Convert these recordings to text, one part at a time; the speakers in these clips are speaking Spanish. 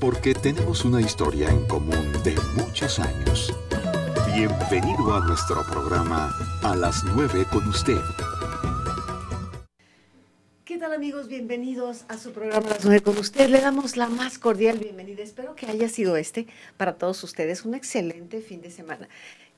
porque tenemos una historia en común de muchos años. Bienvenido a nuestro programa A las 9 con usted. ¿Qué tal amigos? Bienvenidos a su programa A las 9 con usted. Le damos la más cordial bienvenida. Espero que haya sido este para todos ustedes un excelente fin de semana.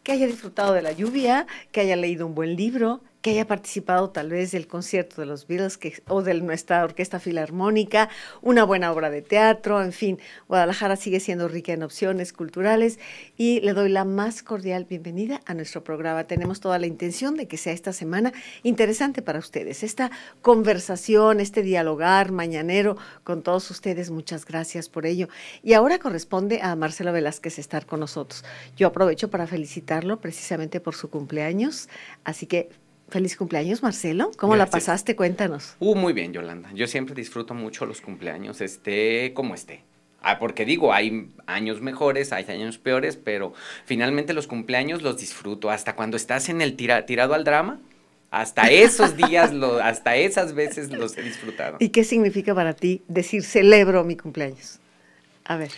Que haya disfrutado de la lluvia, que haya leído un buen libro, que haya participado tal vez del concierto de los Beatles o de nuestra orquesta filarmónica, una buena obra de teatro, en fin, Guadalajara sigue siendo rica en opciones culturales y le doy la más cordial bienvenida a nuestro programa. Tenemos toda la intención de que sea esta semana interesante para ustedes, esta conversación, este dialogar mañanero con todos ustedes, muchas gracias por ello. Y ahora corresponde a Marcelo Velázquez estar con nosotros. Yo aprovecho para felicitarlo precisamente por su cumpleaños, así que Feliz cumpleaños, Marcelo. ¿Cómo la pasaste? Cuéntanos. Uh, muy bien, Yolanda. Yo siempre disfruto mucho los cumpleaños, esté como esté. Ah, porque digo, hay años mejores, hay años peores, pero finalmente los cumpleaños los disfruto. Hasta cuando estás en el tirado al drama, hasta esos días, hasta esas veces los he disfrutado. ¿Y qué significa para ti decir celebro mi cumpleaños? A ver.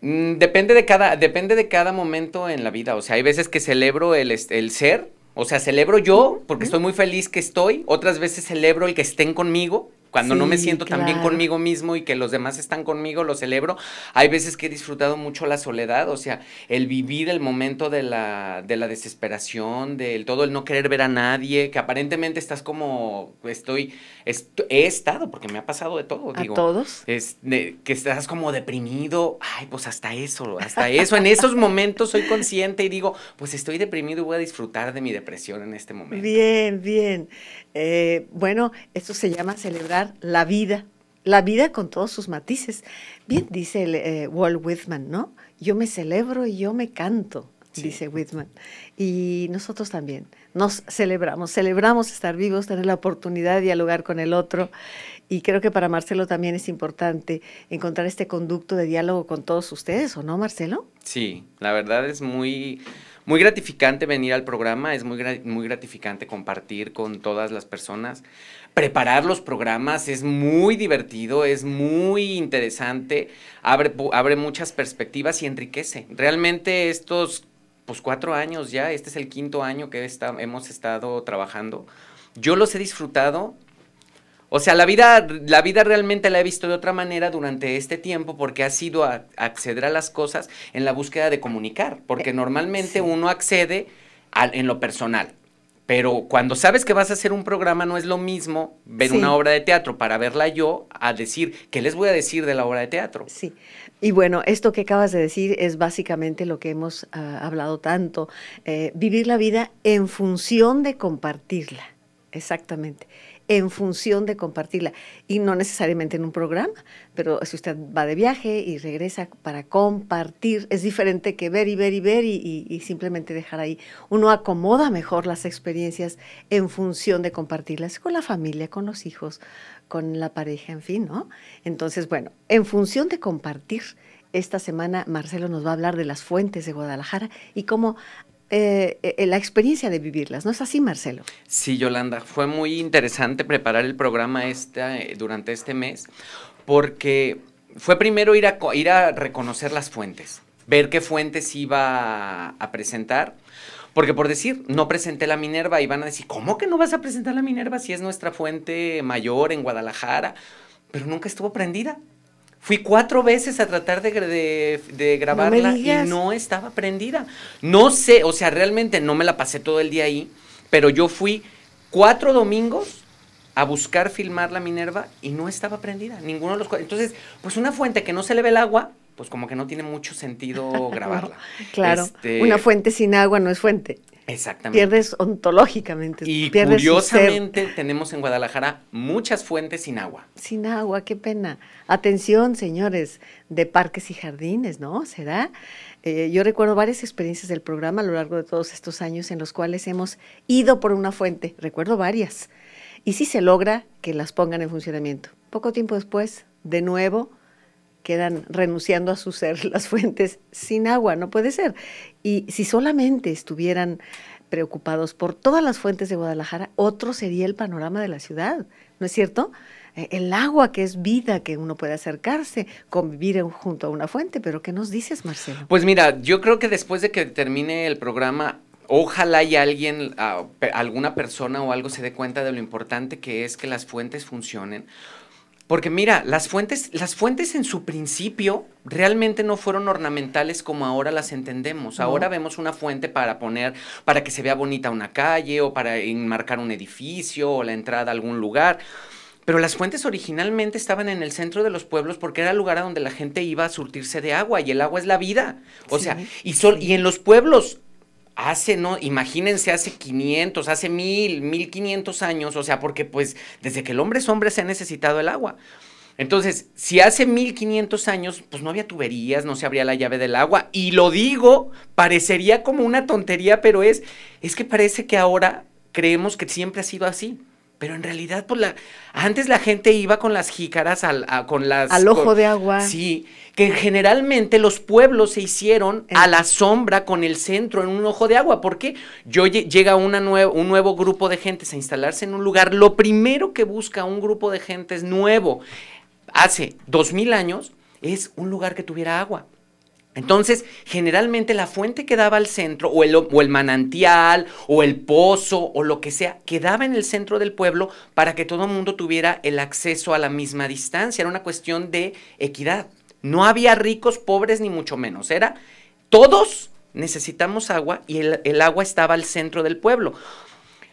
Mm, depende de cada, depende de cada momento en la vida. O sea, hay veces que celebro el, el ser o sea, celebro yo porque estoy muy feliz que estoy. Otras veces celebro el que estén conmigo. Cuando no me siento tan bien conmigo mismo y que los demás están conmigo, lo celebro. Hay veces que he disfrutado mucho la soledad, o sea, el vivir el momento de la, de la desesperación, del todo el no querer ver a nadie, que aparentemente estás como, estoy, he estado, porque me ha pasado de todo, ¿A todos? Es, que estás como deprimido, ay, pues hasta eso, hasta eso. en esos momentos soy consciente y digo, pues estoy deprimido y voy a disfrutar de mi depresión en este momento. Bien, bien. Eh, bueno, eso se llama celebrar la vida, la vida con todos sus matices. Bien dice el, eh, Walt Whitman, ¿no? Yo me celebro y yo me canto, dice Whitman. Y nosotros también nos celebramos, celebramos estar vivos, tener la oportunidad de dialogar con el otro. Y creo que para Marcelo también es importante encontrar este conducto de diálogo con todos ustedes, ¿o no, Marcelo? Sí, la verdad es muy, muy gratificante venir al programa, es muy, muy gratificante compartir con todas las personas preparar los programas, es muy divertido, es muy interesante, abre, muchas perspectivas y enriquece. Realmente estos pues, cuatro años ya, este es el quinto año que hemos estado trabajando. Yo los he disfrutado. O sea, la vida, la vida realmente la he visto de otra manera durante este tiempo porque ha sido acceder a las cosas en la búsqueda de comunicar, porque eh, normalmente uno accede en lo personal, pero cuando sabes que vas a hacer un programa, no es lo mismo ver una obra de teatro para verla yo a decir, ¿qué les voy a decir de la obra de teatro? Sí. Y bueno, esto que acabas de decir es básicamente lo que hemos ah, hablado tanto, eh, vivir la vida en función de compartirla, exactamente en función de compartirla. Y no necesariamente en un programa, pero si usted va de viaje y regresa para compartir, es diferente que ver y ver y ver y, simplemente dejar ahí. Uno acomoda mejor las experiencias en función de compartirlas con la familia, con los hijos, con la pareja, en fin, ¿no? Entonces, bueno, en función de compartir, esta semana Marcelo nos va a hablar de las fuentes de Guadalajara y cómo eh, eh, la experiencia de vivirlas, ¿no es así, Marcelo? Sí, Yolanda, fue muy interesante preparar el programa este, eh, durante este mes, porque fue primero ir a, ir a reconocer las fuentes, ver qué fuentes iba a, a presentar. Porque por decir, no presenté la Minerva y van a decir, ¿cómo que no vas a presentar la Minerva si es nuestra fuente mayor en Guadalajara? Pero nunca estuvo prendida. Fui cuatro veces a tratar de, grabarla y no estaba prendida. No sé, o sea, realmente no me la pasé todo el día ahí, pero yo fui cuatro domingos a buscar filmar la Minerva y no estaba prendida. Ninguno de los Entonces, pues una fuente que no se le ve el agua, pues como que no tiene mucho sentido grabarla. claro. Este una fuente sin agua no es fuente. Exactamente. Pierdes ontológicamente. Y curiosamente tenemos en Guadalajara muchas fuentes sin agua. Sin agua, qué pena. Atención, señores, de parques y jardines, ¿no? ¿Será? Eh, yo recuerdo varias experiencias del programa a lo largo de todos estos años en los cuales hemos ido por una fuente. Recuerdo varias. Y si se logra que las pongan en funcionamiento. Poco tiempo después, de nuevo, quedan renunciando a su ser las fuentes sin agua, no puede ser. Y si solamente estuvieran preocupados por todas las fuentes de Guadalajara, otro sería el panorama de la ciudad, ¿no es cierto? Eh, el agua que es vida, que uno puede acercarse, convivir junto a una fuente, pero ¿qué nos dices, Marcelo? Pues mira, yo creo que después de que termine el programa, ojalá y alguien, ah, alguna persona o algo se dé cuenta de lo importante que es que las fuentes funcionen, porque mira, las fuentes, las fuentes en su principio realmente no fueron ornamentales como ahora las entendemos. Ahora vemos una fuente para poner, para que se vea bonita una calle o para enmarcar un edificio o la entrada a algún lugar. Pero las fuentes originalmente estaban en el centro de los pueblos porque era el lugar a donde la gente iba a surtirse de agua y el agua es la vida. O sea, y, sol, y en los pueblos hace, no, imagínense, hace 500, hace 1000, 1500 años, o sea, porque pues desde que el hombre es hombre se ha necesitado el agua. Entonces, si hace 1500 años, pues no había tuberías, no se abría la llave del agua. Y lo digo, parecería como una tontería, pero es, es que parece que ahora creemos que siempre ha sido así. Pero en realidad, pues la, antes la gente iba con las jícaras al, con las. Al ojo de agua. Sí, que generalmente los pueblos se hicieron a eh. la sombra con el centro, en un ojo de agua. Porque yo llega una un nuevo grupo de gentes a instalarse en un lugar. Lo primero que busca un grupo de gentes nuevo, hace dos mil años, es un lugar que tuviera agua. Entonces, generalmente la fuente que daba al centro, o el, o el, manantial, o el pozo, o lo que sea, quedaba en el centro del pueblo para que todo el mundo tuviera el acceso a la misma distancia. Era una cuestión de equidad. No había ricos, pobres, ni mucho menos. Era todos necesitamos agua y el, el agua estaba al centro del pueblo.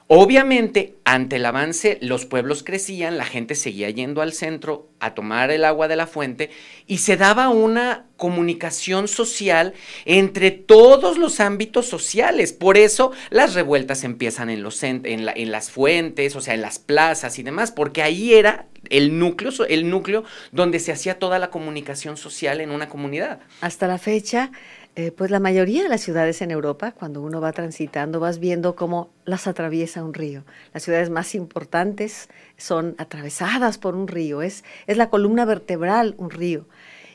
Obviamente, ante el avance, los pueblos crecían, la gente seguía yendo al centro a tomar el agua de la fuente y se daba una comunicación social entre todos los ámbitos sociales. Por eso las revueltas empiezan en, los, en, las fuentes, o sea, en las plazas y demás, porque ahí era el núcleo, el núcleo donde se hacía toda la comunicación social en una comunidad. Hasta la fecha, eh, pues la mayoría de las ciudades en Europa, cuando uno va transitando, vas viendo cómo las atraviesa un río. Las ciudades más importantes son atravesadas por un río, es, la columna vertebral un río.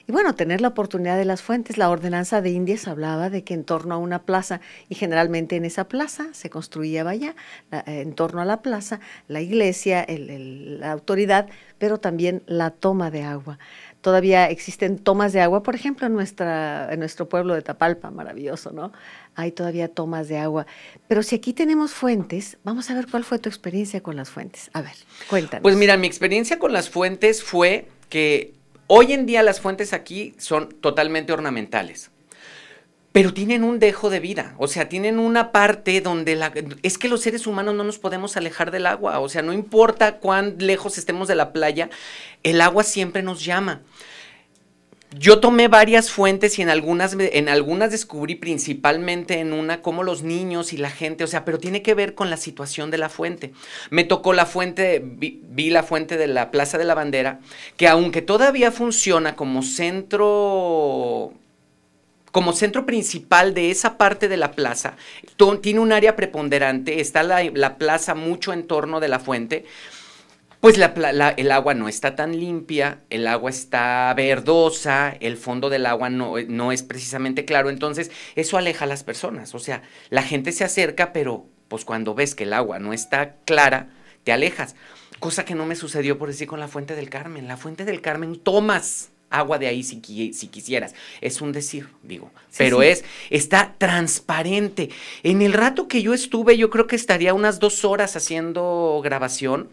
Y bueno, tener la oportunidad de las fuentes. La ordenanza de Indias hablaba de que en torno a una plaza, y generalmente en esa plaza se construía, vaya, eh, en torno a la plaza, la iglesia, la autoridad, pero también la toma de agua. Todavía existen tomas de agua, por ejemplo, en, nuestra, en nuestro pueblo de Tapalpa, maravilloso, ¿no? Hay todavía tomas de agua. Pero si aquí tenemos fuentes, vamos a ver cuál fue tu experiencia con las fuentes. A ver, cuéntanos. Pues mira, mi experiencia con las fuentes fue que hoy en día las fuentes aquí son totalmente ornamentales pero tienen un dejo de vida, o sea, tienen una parte donde la... Es que los seres humanos no nos podemos alejar del agua, o sea, no importa cuán lejos estemos de la playa, el agua siempre nos llama. Yo tomé varias fuentes y en algunas, en algunas descubrí principalmente en una como los niños y la gente, o sea, pero tiene que ver con la situación de la fuente. Me tocó la fuente, vi la fuente de la Plaza de la Bandera, que aunque todavía funciona como centro como centro principal de esa parte de la plaza, tiene un área preponderante, está la, plaza mucho en torno de la fuente, pues el agua no está tan limpia, el agua está verdosa, el fondo del agua no, es precisamente claro, entonces eso aleja a las personas, o sea, la gente se acerca, pero pues cuando ves que el agua no está clara, te alejas. Cosa que no me sucedió, por decir, con la Fuente del Carmen. La Fuente del Carmen, tomas agua de ahí si, quisieras. Es un decir, digo. pero es, está transparente. En el rato que yo estuve, yo creo que estaría unas dos horas haciendo grabación.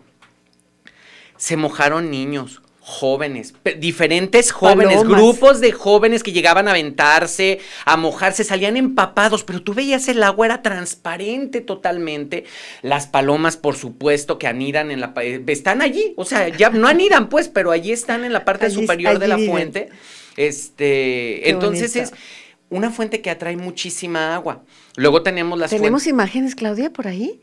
Se mojaron niños, jóvenes, diferentes jóvenes, grupos de jóvenes que llegaban a aventarse, a mojarse, salían empapados, pero tú veías el agua, era transparente totalmente. Las palomas, por supuesto, que anidan en la... Eh, están allí, o sea, ya no anidan pues, pero allí están en la parte superior de la fuente. Este, entonces es una fuente que atrae muchísima agua. Luego tenemos las... ¿Tenemos imágenes, Claudia, por ahí?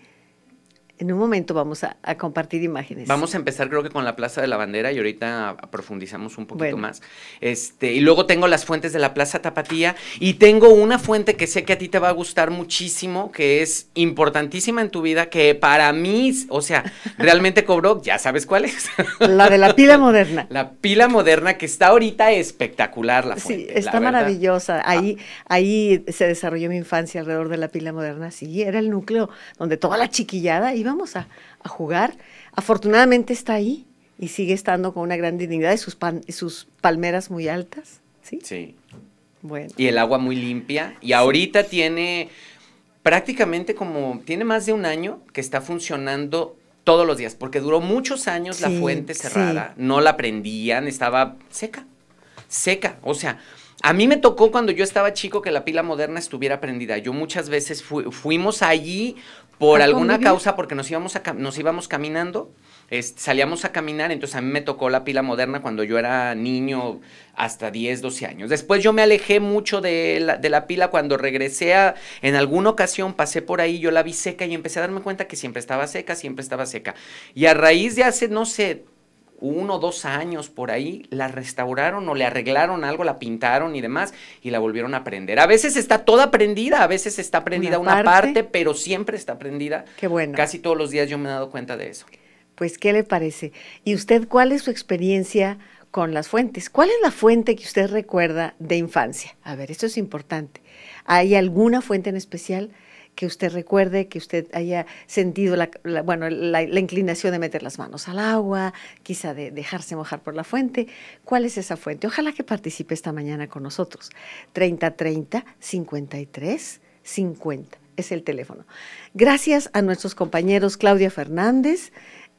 En un momento vamos a, compartir imágenes. Vamos a empezar creo que con la Plaza de la Bandera y ahorita profundizamos un poquito más. Este, y luego tengo las fuentes de la Plaza Tapatía y tengo una fuente que sé que a ti te va a gustar muchísimo, que es importantísima en tu vida, que para mí, o sea, realmente cobró, ya sabes cuál es. la de la pila moderna. La pila moderna que está ahorita espectacular la fuente. Sí, está maravillosa. Ah. Ahí, ahí se desarrolló mi infancia alrededor de la pila moderna. Sí, era el núcleo donde toda la chiquillada iba Vamos a, jugar. Afortunadamente está ahí y sigue estando con una gran dignidad y sus, sus palmeras muy altas. Sí. Sí. Bueno. Y el agua muy limpia. Y ahorita tiene prácticamente como, tiene más de un año que está funcionando todos los días, porque duró muchos años la fuente cerrada, no la prendían, estaba seca, seca. O sea, a mí me tocó cuando yo estaba chico que la pila moderna estuviera prendida. Yo muchas veces fuimos allí por alguna causa, porque nos íbamos, nos íbamos caminando, este, salíamos a caminar, entonces a mí me tocó la pila moderna cuando yo era niño, hasta 10, 12 años. Después yo me alejé mucho de la, de la pila cuando regresé a, en alguna ocasión pasé por ahí, yo la vi seca y empecé a darme cuenta que siempre estaba seca, siempre estaba seca. Y a raíz de hace, no sé, uno o dos años por ahí, la restauraron o le arreglaron algo, la pintaron y demás, y la volvieron a prender. A veces está toda prendida, a veces está prendida una, parte, pero siempre está prendida. Qué bueno. Casi todos los días yo me he dado cuenta de eso. Pues, ¿qué le parece? ¿Y usted cuál es su experiencia con las fuentes? ¿Cuál es la fuente que usted recuerda de infancia? A ver, esto es importante. ¿Hay alguna fuente en especial? que usted recuerde, que usted haya sentido la, bueno, inclinación de meter las manos al agua, quizá de dejarse mojar por la fuente. ¿Cuál es esa fuente? Ojalá que participe esta mañana con nosotros. 30 30 53 50 es el teléfono. Gracias a nuestros compañeros Claudia Fernández,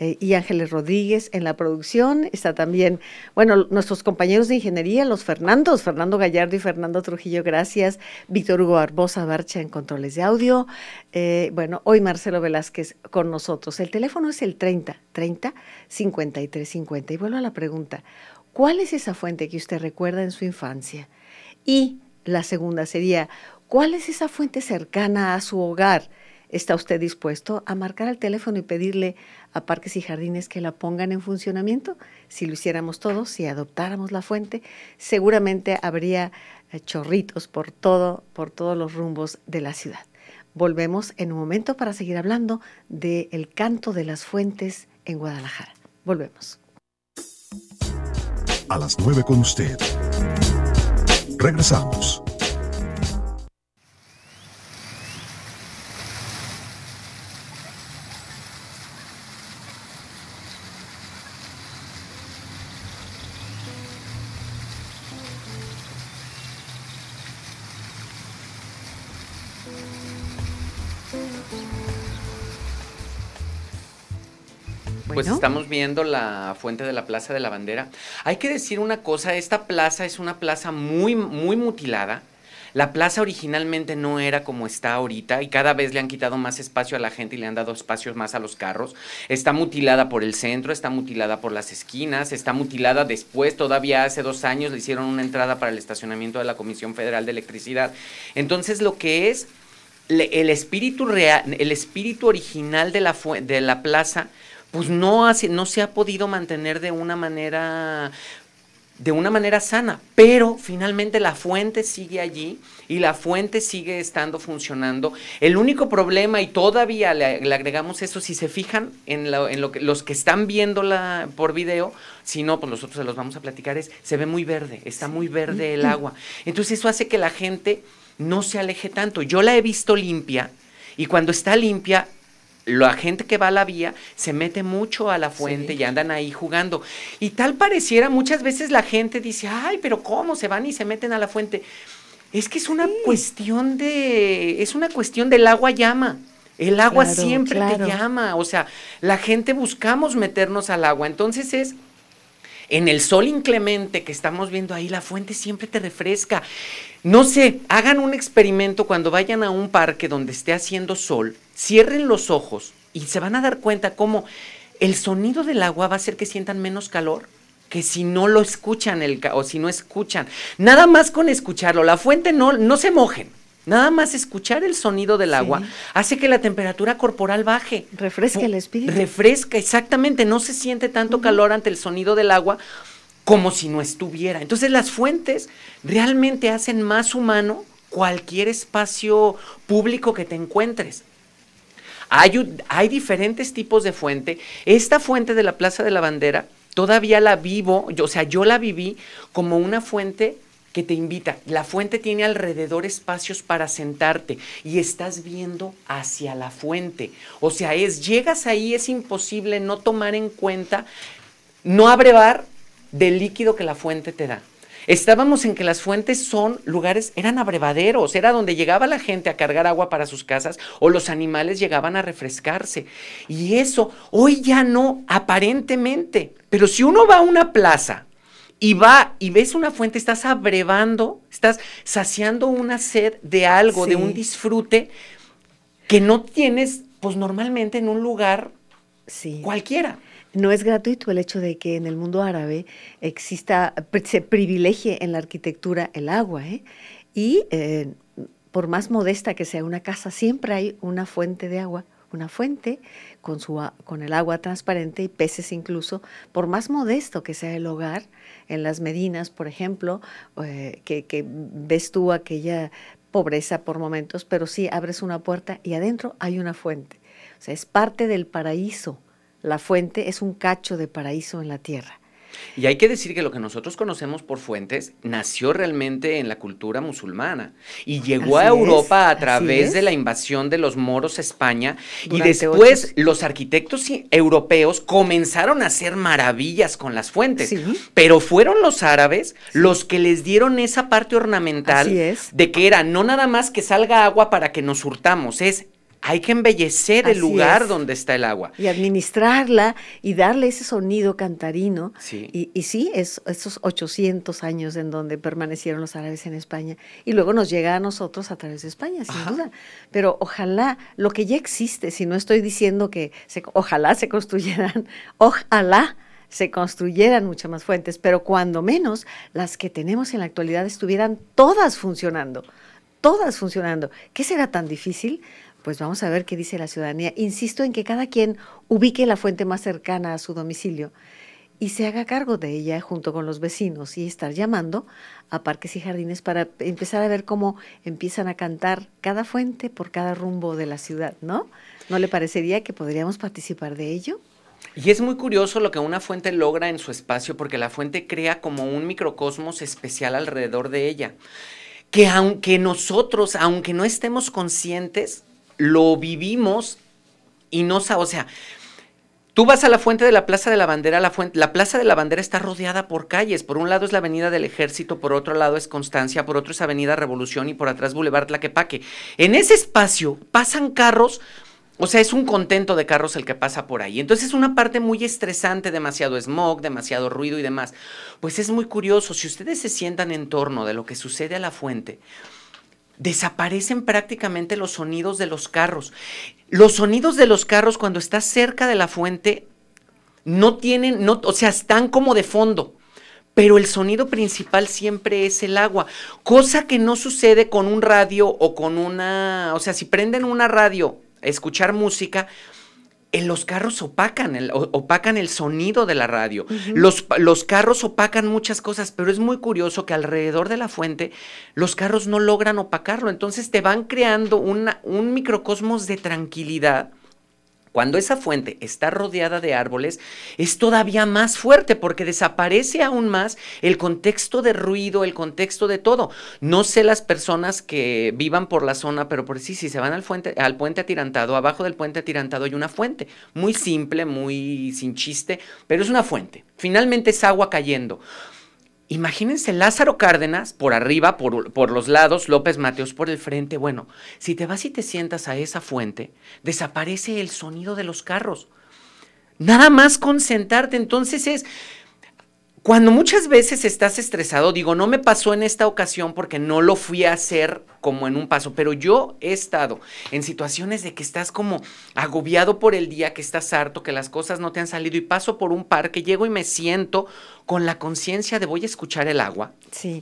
eh, y Ángeles Rodríguez en la producción. Está también, bueno, nuestros compañeros de ingeniería, los Fernandos, Fernando Gallardo y Fernando Trujillo, gracias. Víctor Hugo Arbosa Barcha en controles de audio. Eh, bueno, hoy Marcelo Velázquez con nosotros. El teléfono es el 30 30 53 50. Y vuelvo a la pregunta. ¿Cuál es esa fuente que usted recuerda en su infancia? Y la segunda sería, ¿cuál es esa fuente cercana a su hogar? ¿Está usted dispuesto a marcar el teléfono y pedirle a parques y jardines que la pongan en funcionamiento? Si lo hiciéramos todos, si adoptáramos la fuente, seguramente habría eh, chorritos por todo, por todos los rumbos de la ciudad. Volvemos en un momento para seguir hablando del canto de las fuentes en Guadalajara. Volvemos. A las 9 con usted. Regresamos. estamos viendo la fuente de la Plaza de la Bandera. Hay que decir una cosa, esta plaza es una plaza muy, muy mutilada. La plaza originalmente no era como está ahorita y cada vez le han quitado más espacio a la gente y le han dado espacios más a los carros. Está mutilada por el centro, está mutilada por las esquinas, está mutilada después, todavía hace dos años le hicieron una entrada para el estacionamiento de la Comisión Federal de Electricidad. Entonces lo que es el espíritu, real, el espíritu original de la, de la plaza pues no, hace, no se ha podido mantener de una manera de una manera sana, pero finalmente la fuente sigue allí y la fuente sigue estando funcionando. El único problema, y todavía le, agregamos eso, si se fijan en, lo que, los que están viendo la por video, si no, pues nosotros se los vamos a platicar, es, se ve muy verde, está muy verde el agua. Entonces eso hace que la gente no se aleje tanto. Yo la he visto limpia y cuando está limpia la gente que va a la vía se mete mucho a la fuente y andan ahí jugando. Y tal pareciera, muchas veces la gente dice, ay, pero ¿cómo se van y se meten a la fuente? Es que es una cuestión de, es una cuestión del agua llama. El agua siempre te llama, o sea, la gente buscamos meternos al agua, entonces es en el sol inclemente que estamos viendo ahí, la fuente siempre te refresca. No sé, hagan un experimento cuando vayan a un parque donde esté haciendo sol, cierren los ojos y se van a dar cuenta cómo el sonido del agua va a hacer que sientan menos calor que si no lo escuchan el, o si no escuchan. Nada más con escucharlo, la fuente no, no se mojen. Nada más escuchar el sonido del agua hace que la temperatura corporal baje. Refresca el espíritu. Refresca, exactamente. No se siente tanto calor ante el sonido del agua como si no estuviera. Entonces las fuentes realmente hacen más humano cualquier espacio público que te encuentres. Hay, diferentes tipos de fuente. Esta fuente de la Plaza de la Bandera todavía la vivo, o sea, yo la viví como una fuente que te invita. La fuente tiene alrededor espacios para sentarte y estás viendo hacia la fuente. O sea, es llegas ahí, es imposible no tomar en cuenta, no abrevar del líquido que la fuente te da. Estábamos en que las fuentes son lugares, eran abrevaderos, era donde llegaba la gente a cargar agua para sus casas o los animales llegaban a refrescarse. Y eso hoy ya no, aparentemente. Pero si uno va a una plaza y va y ves una fuente, estás abrevando, estás saciando una sed de algo, de un disfrute que no tienes, pues normalmente en un lugar cualquiera. No es gratuito el hecho de que en el mundo árabe exista, se privilegie en la arquitectura el agua, ¿eh? Y eh, por más modesta que sea una casa, siempre hay una fuente de agua, una fuente con, su, con el agua transparente y peces incluso, por más modesto que sea el hogar, en las Medinas, por ejemplo, eh, que, que ves tú aquella pobreza por momentos, pero sí abres una puerta y adentro hay una fuente. O sea, es parte del paraíso. La fuente es un cacho de paraíso en la tierra. Y hay que decir que lo que nosotros conocemos por fuentes nació realmente en la cultura musulmana y ah, llegó a Europa a través de la invasión de los moros a España y después los arquitectos europeos comenzaron a hacer maravillas con las fuentes, pero fueron los árabes los que les dieron esa parte ornamental de que era no nada más que salga agua para que nos hurtamos, es hay que embellecer el lugar donde está el agua. Y administrarla y darle ese sonido cantarino. Y, sí, esos 800 años en donde permanecieron los árabes en España. Y luego nos llega a nosotros a través de España, sin duda. Pero ojalá lo que ya existe, si no estoy diciendo que se, ojalá se construyeran, ojalá se construyeran muchas más fuentes, pero cuando menos las que tenemos en la actualidad estuvieran todas funcionando, todas funcionando. ¿Qué será tan difícil? Pues vamos a ver qué dice la ciudadanía. Insisto en que cada quien ubique la fuente más cercana a su domicilio y se haga cargo de ella junto con los vecinos y estar llamando a parques y jardines para empezar a ver cómo empiezan a cantar cada fuente por cada rumbo de la ciudad, ¿no? ¿No le parecería que podríamos participar de ello? Y es muy curioso lo que una fuente logra en su espacio porque la fuente crea como un microcosmos especial alrededor de ella, que aunque nosotros, aunque no estemos conscientes, lo vivimos y no, o sea, Tú vas a la fuente de la Plaza de la Bandera, la, Plaza de la Bandera está rodeada por calles. Por un lado es la Avenida del Ejército, por otro lado es Constancia, por otro es Avenida Revolución y por atrás Boulevard Tlaquepaque. En ese espacio pasan carros, o sea, es un contento de carros el que pasa por ahí. Entonces es una parte muy estresante, demasiado smog, demasiado ruido y demás. Pues es muy curioso, si ustedes se sientan en torno de lo que sucede a la fuente, desaparecen prácticamente los sonidos de los carros. Los sonidos de los carros cuando estás cerca de la fuente no tienen, no, o sea, están como de fondo, pero el sonido principal siempre es el agua, cosa que no sucede con un radio o con una, o sea, si prenden una radio a escuchar música, los carros opacan, el, opacan el sonido de la radio. los, carros opacan muchas cosas, pero es muy curioso que alrededor de la fuente los carros no logran opacarlo. Entonces te van creando un microcosmos de tranquilidad cuando esa fuente está rodeada de árboles, es todavía más fuerte porque desaparece aún más el contexto de ruido, el contexto de todo. No sé las personas que vivan por la zona, pero por sí, si se van al, al puente atirantado, abajo del puente atirantado hay una fuente, muy simple, muy sin chiste, pero es una fuente. Finalmente es agua cayendo. Imagínense Lázaro Cárdenas por arriba, por, los lados, López Mateos por el frente. Bueno, si te vas y te sientas a esa fuente, desaparece el sonido de los carros. Nada más concentrarte. Entonces es, cuando muchas veces estás estresado, digo, no me pasó en esta ocasión porque no lo fui a hacer como en un paso, pero yo he estado en situaciones de que estás como agobiado por el día, que estás harto, que las cosas no te han salido y paso por un parque, llego y me siento con la conciencia de voy a escuchar el agua. Sí.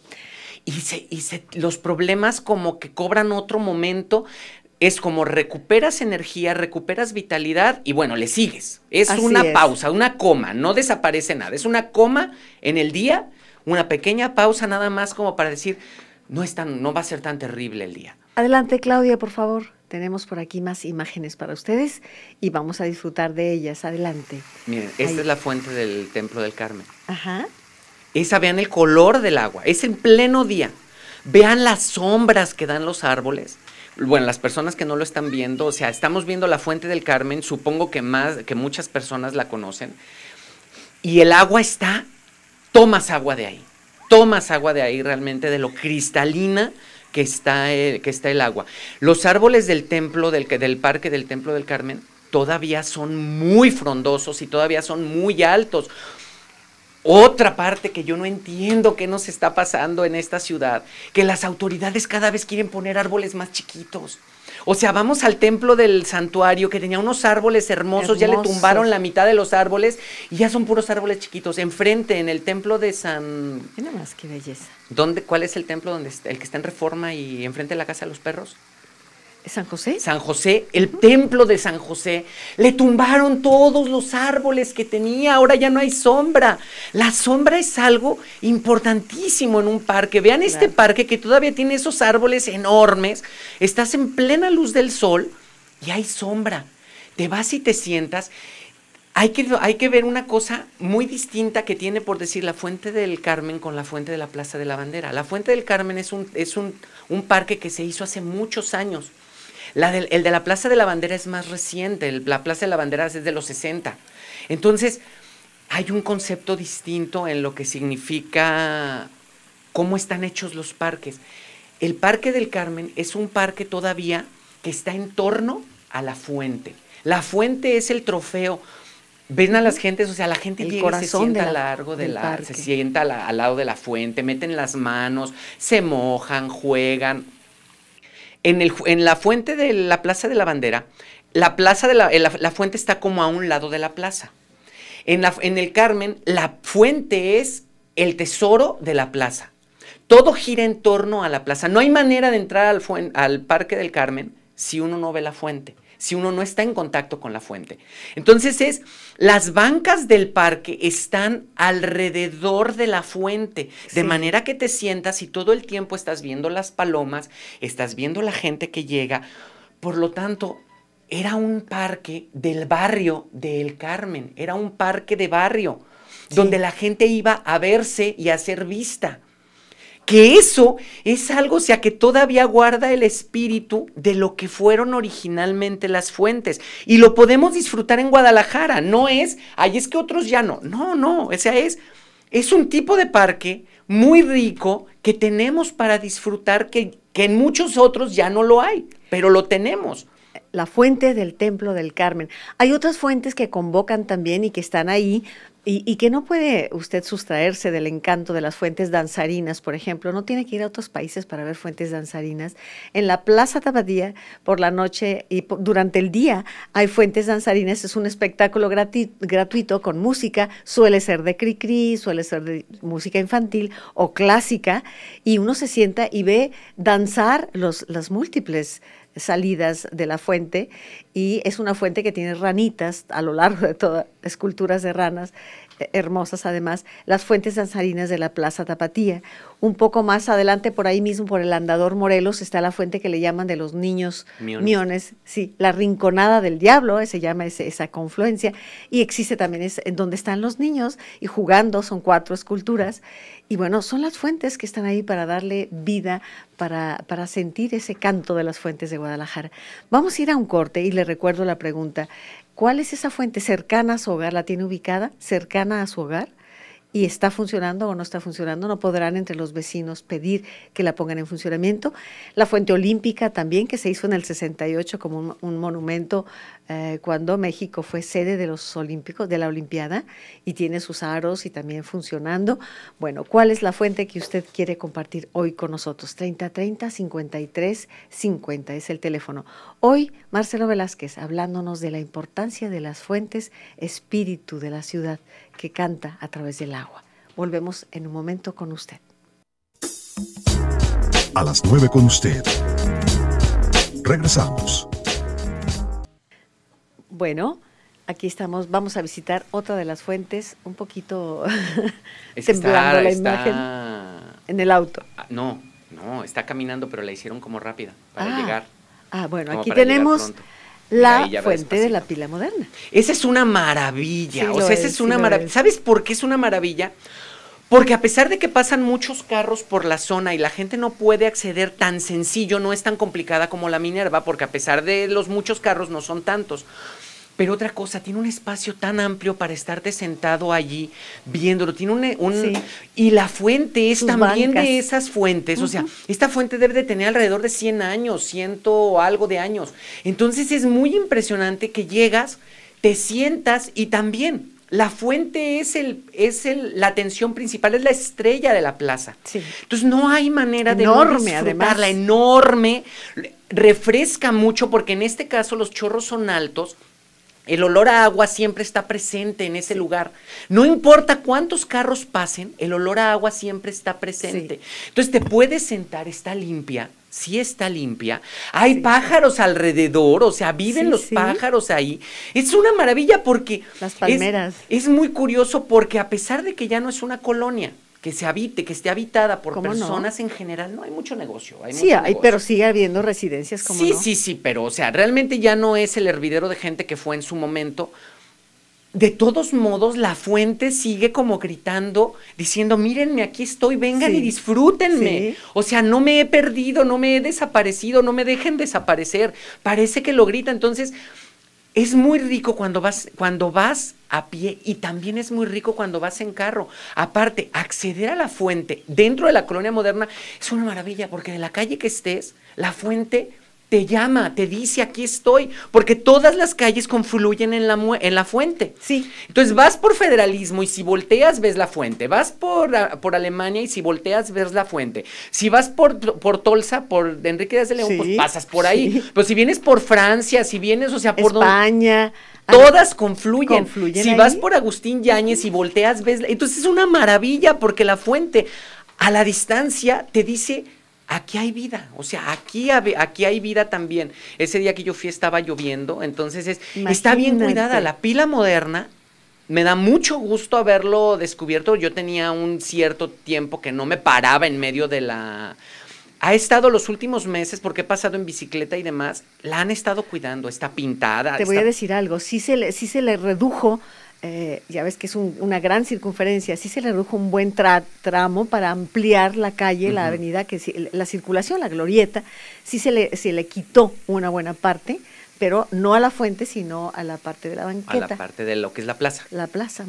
Y, se, y los problemas como que cobran otro momento, es como recuperas energía, recuperas vitalidad y bueno, le sigues. Es una pausa, una coma, no desaparece nada, es una coma en el día, una pequeña pausa nada más como para decir, no, no va a ser tan terrible el día. Adelante Claudia, por favor. Tenemos por aquí más imágenes para ustedes y vamos a disfrutar de ellas. Adelante. Miren, esta es la fuente del Templo del Carmen. Ajá. Esa, vean el color del agua, es en pleno día. Vean las sombras que dan los árboles bueno, las personas que no lo están viendo, o sea, estamos viendo la Fuente del Carmen, supongo que más, que muchas personas la conocen, y el agua está, tomas agua de ahí, tomas agua de ahí realmente, de lo cristalina que está el, eh, que está el agua. Los árboles del templo, del, del parque del Templo del Carmen, todavía son muy frondosos y todavía son muy altos. Otra parte que yo no entiendo qué nos está pasando en esta ciudad, que las autoridades cada vez quieren poner árboles más chiquitos. O sea, vamos al templo del santuario que tenía unos árboles hermosos, ya le tumbaron la mitad de los árboles y ya son puros árboles chiquitos. Enfrente, en el templo de San... más, qué belleza. ¿Dónde, ¿Cuál es el templo donde está, el que está en Reforma y enfrente de la Casa de los Perros? ¿San José? San José, el templo de San José. Le tumbaron todos los árboles que tenía, ahora ya no hay sombra. La sombra es algo importantísimo en un parque. Vean este parque que todavía tiene esos árboles enormes. Estás en plena luz del sol y hay sombra. Te vas y te sientas. Hay que, hay que ver una cosa muy distinta que tiene, por decir, la Fuente del Carmen con la Fuente de la Plaza de la Bandera. La Fuente del Carmen es un, es un, un parque que se hizo hace muchos años el de la Plaza de la Bandera es más reciente, la Plaza de la Bandera es de los 60. Entonces, hay un concepto distinto en lo que significa cómo están hechos los parques. El Parque del Carmen es un parque todavía que está en torno a la fuente. La fuente es el trofeo. Ven a las gentes, o sea, la gente se sienta largo de la, se sienta al lado de la fuente, meten las manos, se mojan, juegan, en, la fuente de la Plaza de la Bandera, la, plaza de eh, la, fuente está como a un lado de la plaza. En, la, en el Carmen, la fuente es el tesoro de la plaza. Todo gira en torno a la plaza. No hay manera de entrar al, al Parque del Carmen si uno no ve la fuente si uno no está en contacto con la fuente. Entonces es, las bancas del parque están alrededor de la fuente, de manera que te sientas y todo el tiempo estás viendo las palomas, estás viendo la gente que llega. Por lo tanto, era un parque del barrio de El Carmen, era un parque de barrio, donde la gente iba a verse y a ser vista que eso es algo, o sea, que todavía guarda el espíritu de lo que fueron originalmente las fuentes. Y lo podemos disfrutar en Guadalajara, no es, ahí es que otros ya no, no, no, o sea, es, es un tipo de parque muy rico que tenemos para disfrutar que, que en muchos otros ya no lo hay, pero lo tenemos la fuente del Templo del Carmen. Hay otras fuentes que convocan también y que están ahí y, que no puede usted sustraerse del encanto de las fuentes danzarinas, por ejemplo. No tiene que ir a otros países para ver fuentes danzarinas. En la Plaza Tabadía, por la noche y durante el día, hay fuentes danzarinas. Es un espectáculo gratuito con música. Suele ser de cri-cri, suele ser de música infantil o clásica. Y uno se sienta y ve danzar los, las múltiples salidas de la fuente y es una fuente que tiene ranitas a lo largo de toda, esculturas de ranas eh, hermosas además, las fuentes danzarinas de la Plaza Tapatía. Un poco más adelante, por ahí mismo, por el andador Morelos, está la fuente que le llaman de los niños miones, la Rinconada del Diablo, eh, se llama esa confluencia, y existe también es, en donde están los niños y jugando, son cuatro esculturas, y bueno, son las fuentes que están ahí para darle vida, para, para sentir ese canto de las fuentes de Guadalajara. Vamos a ir a un corte y le recuerdo la pregunta cuál es esa fuente cercana a su hogar, la tiene ubicada cercana a su hogar y está funcionando o no está funcionando, no podrán entre los vecinos pedir que la pongan en funcionamiento. La fuente olímpica también, que se hizo en el 68 como un, monumento eh, cuando México fue sede de los Olímpicos, de la Olimpiada, y tiene sus aros y también funcionando. Bueno, ¿cuál es la fuente que usted quiere compartir hoy con nosotros? 30 30 53 50 es el teléfono. Hoy, Marcelo Velázquez, hablándonos de la importancia de las fuentes, espíritu de la ciudad que canta a través del agua. Volvemos en un momento con usted. A las nueve con usted. Regresamos. Bueno, aquí estamos, vamos a visitar otra de las fuentes, un poquito temblando la imagen. En el auto. Ah, no, no, está caminando, pero la hicieron como rápida para ah, llegar. Ah, bueno, aquí tenemos la fuente de la pila moderna. Esa es una maravilla, o sea, esa es, una maravilla. ¿Sabes por qué es una maravilla? Porque a pesar de que pasan muchos carros por la zona y la gente no puede acceder tan sencillo, no es tan complicada como la Minerva, porque a pesar de los muchos carros no son tantos pero otra cosa, tiene un espacio tan amplio para estarte sentado allí viéndolo. Tiene un. Y la fuente es también de esas fuentes. O sea, esta fuente debe de tener alrededor de 100 años, ciento algo de años. Entonces es muy impresionante que llegas, te sientas y también la fuente es, el, es la atención principal, es la estrella de la plaza. Entonces no hay manera de enorme, no además. enorme refresca mucho porque en este caso los chorros son altos, el olor a agua siempre está presente en ese lugar. No importa cuántos carros pasen, el olor a agua siempre está presente. Entonces te puedes sentar, está limpia, sí está limpia. Hay pájaros alrededor, o sea, viven los pájaros ahí. Es una maravilla porque... Las palmeras. es muy curioso porque a pesar de que ya no es una colonia, que se habite, que esté habitada por personas en general, no hay mucho negocio. sí, hay, pero sigue habiendo residencias como. Sí, sí, sí, pero, o sea, realmente ya no es el hervidero de gente que fue en su momento. De todos modos, la fuente sigue como gritando, diciendo, mírenme, aquí estoy, vengan y disfrútenme. O sea, no me he perdido, no me he desaparecido, no me dejen desaparecer. Parece que lo grita. Entonces, es muy rico cuando vas, cuando vas a pie y también es muy rico cuando vas en carro. Aparte, acceder a la fuente dentro de la colonia moderna es una maravilla porque de la calle que estés, la fuente te llama, te dice, aquí estoy, porque todas las calles confluyen en la, en la fuente. Sí. Entonces vas por federalismo y si volteas ves la fuente, vas por, ah, por Alemania y si volteas ves la fuente, si vas por, por Tolsa, por Enrique Díaz de León, pues pasas por ahí, pero si vienes por Francia, si vienes, o sea, por España. Ah, todas confluyen. si vas por Agustín Yáñez y volteas, ves. Entonces es una maravilla porque la fuente a la distancia te dice aquí hay vida, o sea, aquí, aquí hay vida también. Ese día que yo fui estaba lloviendo, entonces es, está bien cuidada la pila moderna. Me da mucho gusto haberlo descubierto. Yo tenía un cierto tiempo que no me paraba en medio de la, ha estado los últimos meses, porque he pasado en bicicleta y demás, la han estado cuidando, está pintada. Te voy a decir algo, sí se sí se le redujo eh, ya ves que es una gran circunferencia, sí se le redujo un buen tramo para ampliar la calle, la avenida, que la circulación, la glorieta, sí se le, se le quitó una buena parte, pero no a la fuente, sino a la parte de la banqueta. A la parte de lo que es la plaza. La plaza,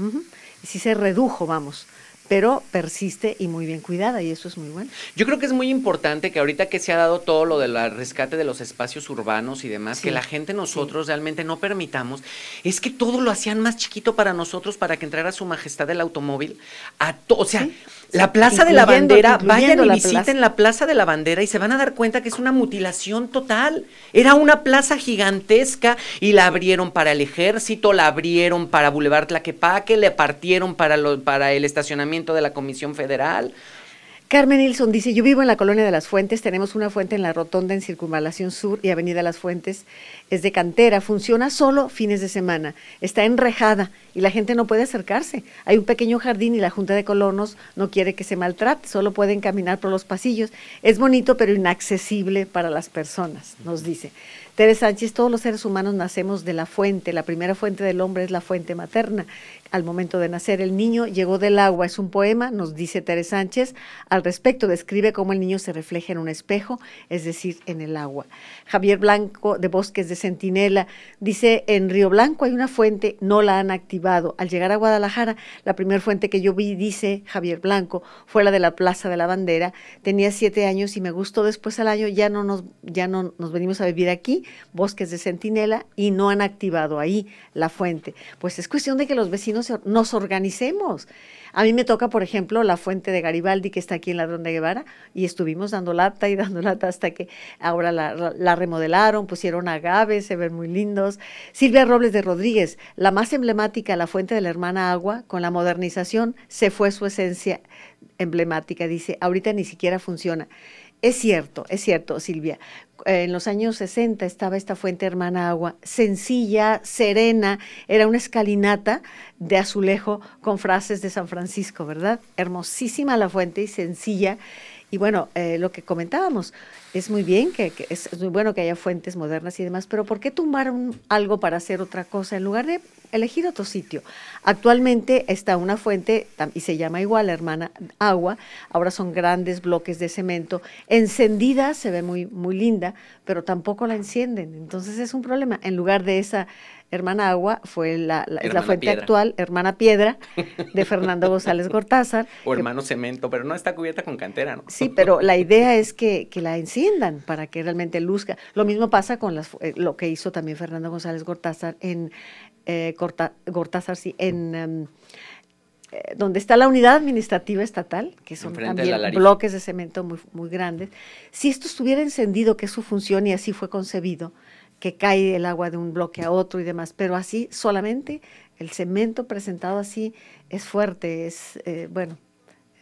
sí se redujo, vamos pero persiste y muy bien cuidada y eso es muy bueno. Yo creo que es muy importante que ahorita que se ha dado todo lo del rescate de los espacios urbanos y demás, que la gente nosotros realmente no permitamos, es que todo lo hacían más chiquito para nosotros para que entrara su majestad el automóvil, a o sea... La Plaza de la Bandera, vayan y visiten la plaza. de la Bandera y se van a dar cuenta que es una mutilación total. Era una plaza gigantesca y la abrieron para el ejército, la abrieron para Boulevard Tlaquepaque, le partieron para, para el estacionamiento de la Comisión Federal. Carmen Nilsson dice, yo vivo en la colonia de Las Fuentes, tenemos una fuente en la Rotonda en Circunvalación Sur y Avenida Las Fuentes, es de cantera, funciona solo fines de semana, está enrejada y la gente no puede acercarse. Hay un pequeño jardín y la Junta de Colonos no quiere que se maltrate, solo pueden caminar por los pasillos. Es bonito pero inaccesible para las personas, nos dice. Teresa Sánchez, todos los seres humanos nacemos de la fuente, la primera fuente del hombre es la fuente materna al momento de nacer. El niño llegó del agua, es un poema, nos dice Teres Sánchez. Al respecto, describe cómo el niño se refleja en un espejo, es decir, en el agua. Javier Blanco, de Bosques de Centinela, dice, en Río Blanco hay una fuente, no la han activado. Al llegar a Guadalajara, la primera fuente que yo vi, dice Javier Blanco, fue la de la Plaza de la Bandera. Tenía siete años y me gustó después al año, ya no nos, ya no nos venimos a vivir aquí, Bosques de Centinela, y no han activado ahí la fuente. Pues es cuestión de que los vecinos nos, organicemos. A mí me toca, por ejemplo, la fuente de Garibaldi que está aquí en Ladrón de Guevara y estuvimos dando lata y dando lata hasta que ahora la, la remodelaron, pusieron agaves, se ven muy lindos. Silvia Robles de Rodríguez, la más emblemática, la fuente de la hermana Agua, con la modernización se fue su esencia emblemática. Dice, ahorita ni siquiera funciona. Es cierto, es cierto, Silvia. En los años 60 estaba esta fuente hermana agua, sencilla, serena, era una escalinata de azulejo con frases de San Francisco, ¿verdad? Hermosísima la fuente y sencilla. Y bueno, eh, lo que comentábamos, es muy bien que, es, muy bueno que haya fuentes modernas y demás, pero ¿por qué tumbar algo para hacer otra cosa? En lugar de elegir otro sitio. Actualmente está una fuente, y se llama igual, la hermana agua, ahora son grandes bloques de cemento, encendida, se ve muy, muy linda, pero tampoco la encienden, entonces es un problema, en lugar de esa Hermana Agua fue la, es la fuente actual, Hermana Piedra, de Fernando González Gortázar. o Hermano Cemento, pero no está cubierta con cantera, ¿no? sí, pero la idea es que, la enciendan para que realmente luzca. Lo mismo pasa con eh, lo que hizo también Fernando González Gortázar en eh, Gortázar, sí, en... Em, eh, donde está la unidad administrativa estatal, que son también bloques de cemento muy, muy grandes, si esto estuviera encendido, que es su función y así fue concebido, que cae el agua de un bloque a otro y demás, pero así solamente el cemento presentado así es fuerte, es, eh, bueno,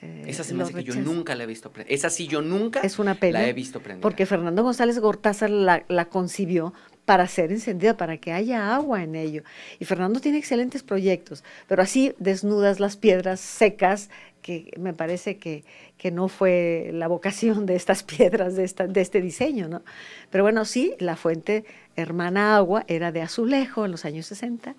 eh, esa se que yo nunca la he visto prender. Esa sí yo nunca es una pena la he visto Porque Fernando González Gortázar la, la concibió para ser encendida, para que haya agua en ello. Y Fernando tiene excelentes proyectos, pero así desnudas las piedras secas, que me parece que, no fue la vocación de estas piedras, de, este diseño, ¿no? Pero bueno, sí, la fuente hermana agua era de azulejo en los años 60,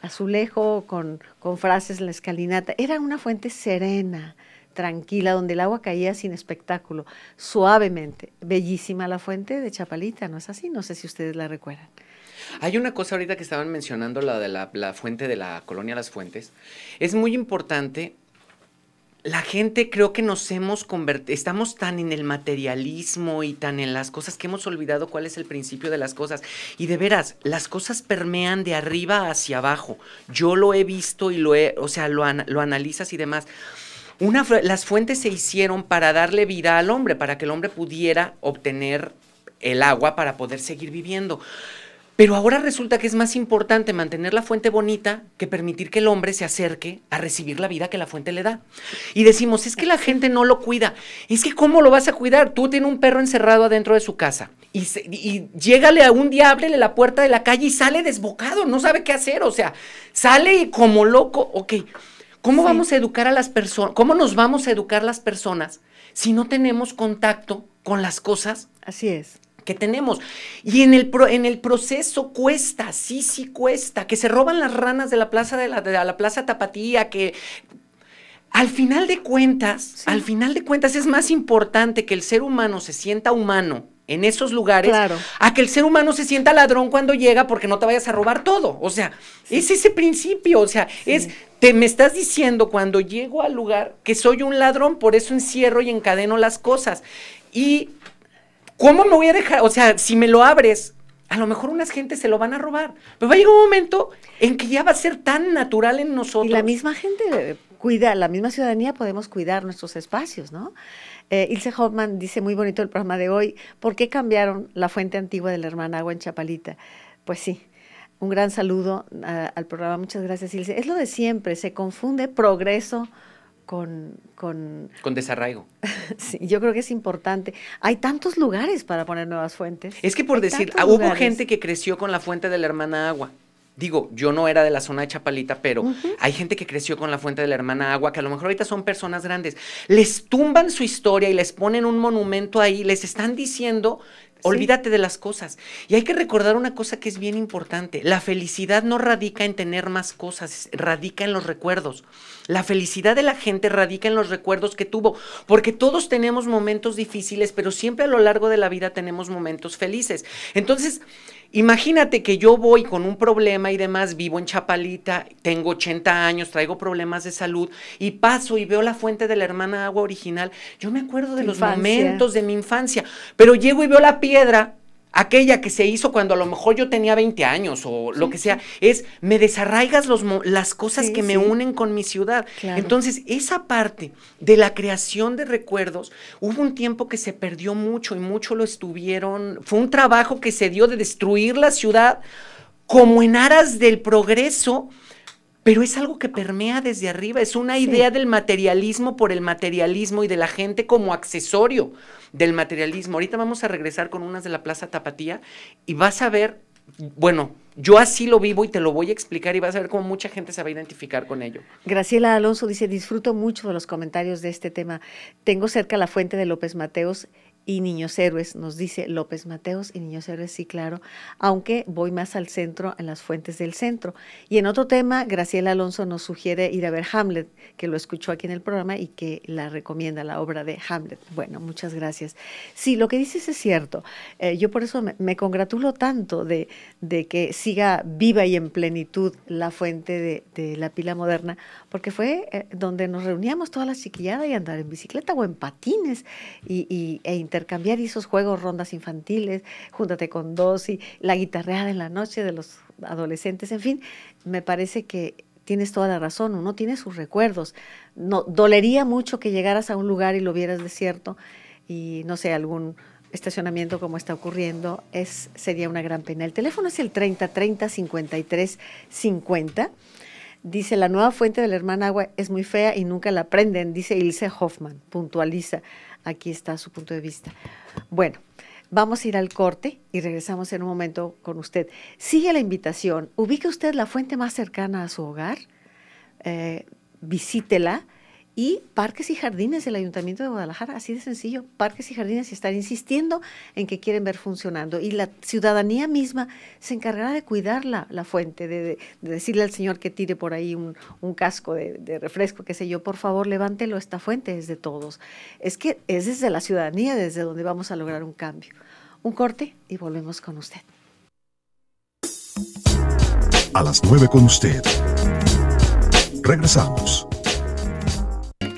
azulejo con, con frases en la escalinata, era una fuente serena, tranquila, donde el agua caía sin espectáculo, suavemente. Bellísima la fuente de Chapalita, ¿no es así? No sé si ustedes la recuerdan. Hay una cosa ahorita que estaban mencionando, la de la, fuente de la colonia Las Fuentes. Es muy importante la gente creo que nos hemos convertido, estamos tan en el materialismo y tan en las cosas que hemos olvidado cuál es el principio de las cosas. Y de veras, las cosas permean de arriba hacia abajo. Yo lo he visto y lo he, o sea, lo, lo analizas y demás las fuentes se hicieron para darle vida al hombre, para que el hombre pudiera obtener el agua para poder seguir viviendo. Pero ahora resulta que es más importante mantener la fuente bonita que permitir que el hombre se acerque a recibir la vida que la fuente le da. Y decimos, es que la gente no lo cuida. Es que ¿cómo lo vas a cuidar? Tú tienes un perro encerrado adentro de su casa y, llégale a un día, ábrele la puerta de la calle y sale desbocado, no sabe qué hacer. O sea, sale como loco, ok. ¿Cómo vamos a educar a las personas? ¿Cómo nos vamos a educar las personas si no tenemos contacto con las cosas? Así es que tenemos. Y en el, en el proceso cuesta, sí, sí cuesta, que se roban las ranas de la plaza de la, la plaza Tapatía, que al final de cuentas, al final de cuentas es más importante que el ser humano se sienta humano en esos lugares a que el ser humano se sienta ladrón cuando llega porque no te vayas a robar todo. O sea, es ese principio, o sea, es me estás diciendo cuando llego al lugar que soy un ladrón, por eso encierro y encadeno las cosas. Y ¿cómo me voy a dejar? O sea, si me lo abres, a lo mejor unas gentes se lo van a robar. Pero va a llegar un momento en que ya va a ser tan natural en nosotros. Y la misma gente cuida, la misma ciudadanía podemos cuidar nuestros espacios, ¿no? Eh, Ilse Hoffman dice muy bonito el programa de hoy, ¿por qué cambiaron la fuente antigua del la hermana agua en Chapalita? Pues sí, un gran saludo al programa. Muchas gracias, Ilse. Es lo de siempre, se confunde progreso con... Con, desarraigo. yo creo que es importante. Hay tantos lugares para poner nuevas fuentes. Es que por decir, hubo gente que creció con la fuente de la hermana agua. Digo, yo no era de la zona de Chapalita, pero hay gente que creció con la fuente de la hermana agua, que a lo mejor ahorita son personas grandes. Les tumban su historia y les ponen un monumento ahí, les están diciendo Olvídate de las cosas. Y hay que recordar una cosa que es bien importante. La felicidad no radica en tener más cosas, radica en los recuerdos. La felicidad de la gente radica en los recuerdos que tuvo, porque todos tenemos momentos difíciles, pero siempre a lo largo de la vida tenemos momentos felices. Entonces, Imagínate que yo voy con un problema y demás, vivo en Chapalita, tengo 80 años, traigo problemas de salud y paso y veo la fuente de la hermana agua original. Yo me acuerdo de los momentos de mi infancia, pero llego y veo la piedra aquella que se hizo cuando a lo mejor yo tenía 20 años o lo que sea, es me desarraigas las cosas que me unen con mi ciudad. Entonces, esa parte de la creación de recuerdos, hubo un tiempo que se perdió mucho y mucho lo estuvieron, fue un trabajo que se dio de destruir la ciudad como en aras del progreso pero es algo que permea desde arriba, es una idea del materialismo por el materialismo y de la gente como accesorio del materialismo. Ahorita vamos a regresar con unas de la Plaza Tapatía y vas a ver, bueno, yo así lo vivo y te lo voy a explicar y vas a ver cómo mucha gente se va a identificar con ello. Graciela Alonso dice, disfruto mucho de los comentarios de este tema. Tengo cerca la fuente de López Mateos y Niños Héroes, nos dice López Mateos y Niños Héroes, sí, claro, aunque voy más al centro, en las fuentes del centro. Y en otro tema, Graciela Alonso nos sugiere ir a ver Hamlet, que lo escuchó aquí en el programa y que la recomienda, la obra de Hamlet. Bueno, muchas gracias. Sí, lo que dices es cierto. Eh, yo por eso me, congratulo tanto de, de, que siga viva y en plenitud la fuente de, la pila moderna, porque fue eh, donde nos reuníamos toda la chiquilladas y andar en bicicleta o en patines y, y e intercambiar esos juegos, rondas infantiles, júntate con dos y la guitarreada en la noche de los adolescentes, en fin, me parece que tienes toda la razón, uno tiene sus recuerdos. No, dolería mucho que llegaras a un lugar y lo vieras desierto y no sé, algún estacionamiento como está ocurriendo, es, sería una gran pena. El teléfono es el 30 30 53 50. Dice, la nueva fuente del la agua es muy fea y nunca la prenden, dice Ilse Hoffman, puntualiza aquí está su punto de vista. Bueno, vamos a ir al corte y regresamos en un momento con usted. Sigue la invitación, ubique usted la fuente más cercana a su hogar, eh, visítela y parques y jardines del Ayuntamiento de Guadalajara, así de sencillo, parques y jardines y estar insistiendo en que quieren ver funcionando. Y la ciudadanía misma se encargará de cuidar la, fuente, de, decirle al señor que tire por ahí un, casco de, refresco, qué sé yo, por favor, levántelo, esta fuente es de todos. Es que es desde la ciudadanía desde donde vamos a lograr un cambio. Un corte y volvemos con usted. A las nueve con usted. Regresamos.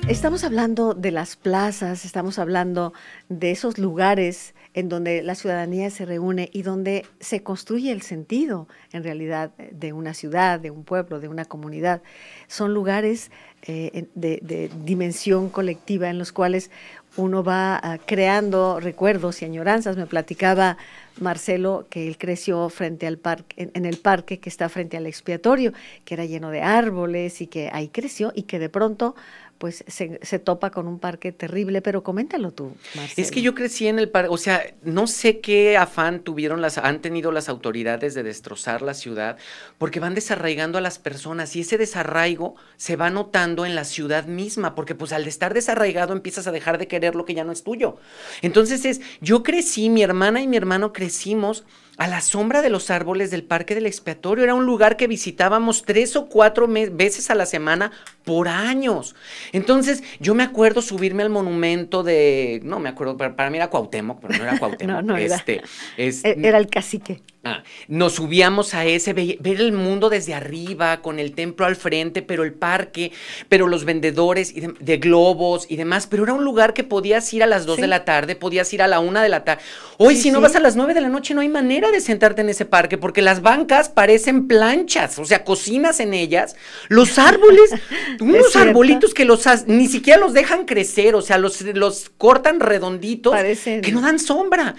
Estamos hablando de las plazas, estamos hablando de esos lugares en donde la ciudadanía se reúne y donde se construye el sentido, en realidad, de una ciudad, de un pueblo, de una comunidad. Son lugares eh, de, dimensión colectiva en los cuales uno va ah, creando recuerdos y añoranzas. Me platicaba Marcelo que él creció frente al parque, en, el parque que está frente al expiatorio, que era lleno de árboles y que ahí creció y que de pronto pues se, topa con un parque terrible, pero coméntalo tú, Marcelo. Es que yo crecí en el parque, o sea, no sé qué afán tuvieron las, han tenido las autoridades de destrozar la ciudad, porque van desarraigando a las personas y ese desarraigo se va notando en la ciudad misma, porque pues al estar desarraigado empiezas a dejar de querer lo que ya no es tuyo. Entonces es, yo crecí, mi hermana y mi hermano crecimos a la sombra de los árboles del Parque del Expiatorio. Era un lugar que visitábamos tres o cuatro veces a la semana por años. Entonces, yo me acuerdo subirme al monumento de, no me acuerdo, para, mí era Cuauhtémoc, pero no era Cuauhtémoc. este, era. E, era el cacique. Ah, nos subíamos a ese, ver el mundo desde arriba, con el templo al frente, pero el parque, pero los vendedores de, globos y demás, pero era un lugar que podías ir a las 2 de la tarde, podías ir a la 1 de la tarde. Hoy si no vas a las 9 de la noche no hay manera de sentarte en ese parque porque las bancas parecen planchas, o sea, cocinas en ellas, los árboles, unos arbolitos que los ni siquiera los dejan crecer, o sea, los, los cortan redonditos que no dan sombra.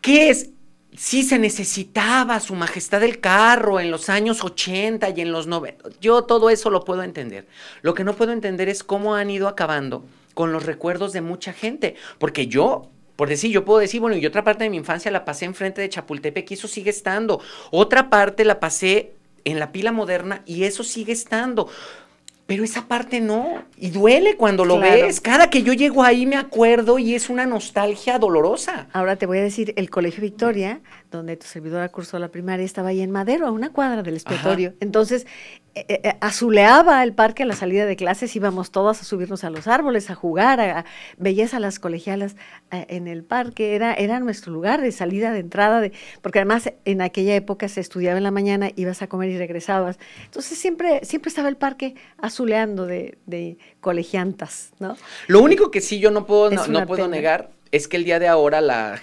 ¿Qué es? sí se necesitaba su majestad el carro en los años 80 y en los 90. Yo todo eso lo puedo entender. Lo que no puedo entender es cómo han ido acabando con los recuerdos de mucha gente. Porque yo, por decir, yo puedo decir, bueno, y otra parte de mi infancia la pasé enfrente de Chapultepec y eso sigue estando. Otra parte la pasé en la pila moderna y eso sigue estando. Pero esa parte no, y duele cuando lo ves. Cada que yo llego ahí me acuerdo y es una nostalgia dolorosa. Ahora te voy a decir, el Colegio Victoria donde tu servidora cursó la primaria, estaba ahí en Madero, a una cuadra del escritorio. Entonces, eh, eh, eh, azuleaba el parque a la salida de clases, íbamos todas a subirnos a los árboles, a jugar, a, belleza a las colegialas en el parque, era, era nuestro lugar de salida, de entrada, de, porque además en aquella época se estudiaba en la mañana, ibas a comer y regresabas. Entonces siempre, siempre estaba el parque azuleando de, colegiantas, ¿no? Lo único que sí yo no puedo, no, puedo negar es que el día de ahora la,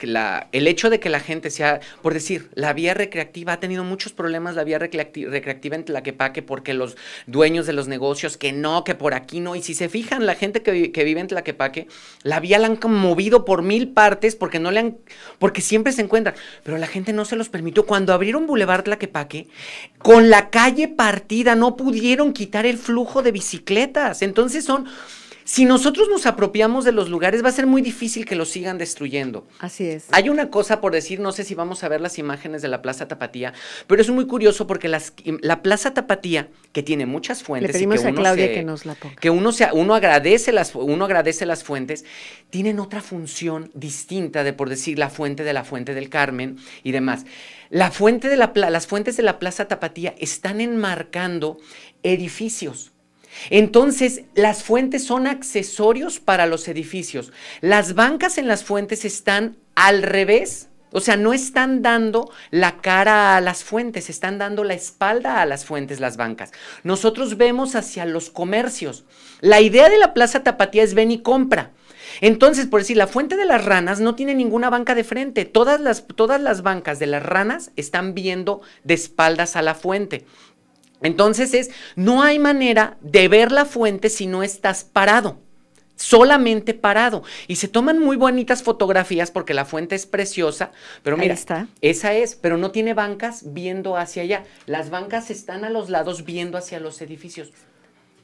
el hecho de que la gente sea, por decir, la vía recreativa ha tenido muchos problemas, la vía recreativa, en Tlaquepaque, porque los dueños de los negocios, que no, que por aquí no, y si se fijan, la gente que, que vive en Tlaquepaque, la vía la han movido por mil partes porque no le han, porque siempre se encuentran, pero la gente no se los permitió. Cuando abrieron Boulevard Tlaquepaque, con la calle partida, no pudieron quitar el flujo de bicicletas, entonces son si nosotros nos apropiamos de los lugares, va a ser muy difícil que los sigan destruyendo. Así es. Hay una cosa por decir, no sé si vamos a ver las imágenes de la Plaza Tapatía, pero es muy curioso porque la Plaza Tapatía, que tiene muchas fuentes. que uno Claudia que nos la Que uno, agradece las, uno agradece las fuentes, tienen otra función distinta de, por decir, la fuente de la fuente del Carmen y demás. La fuente de la, las fuentes de la Plaza Tapatía están enmarcando edificios entonces, las fuentes son accesorios para los edificios. Las bancas en las fuentes están al revés. O sea, no están dando la cara a las fuentes, están dando la espalda a las fuentes, las bancas. Nosotros vemos hacia los comercios. La idea de la Plaza Tapatía es ven y compra. Entonces, por decir, la fuente de las ranas no tiene ninguna banca de frente. Todas las, todas las bancas de las ranas están viendo de espaldas a la fuente. Entonces es, no hay manera de ver la fuente si no estás parado solamente parado. Y se toman muy bonitas fotografías porque la fuente es preciosa, pero mira, esa es, pero no tiene bancas viendo hacia allá. Las bancas están a los lados viendo hacia los edificios.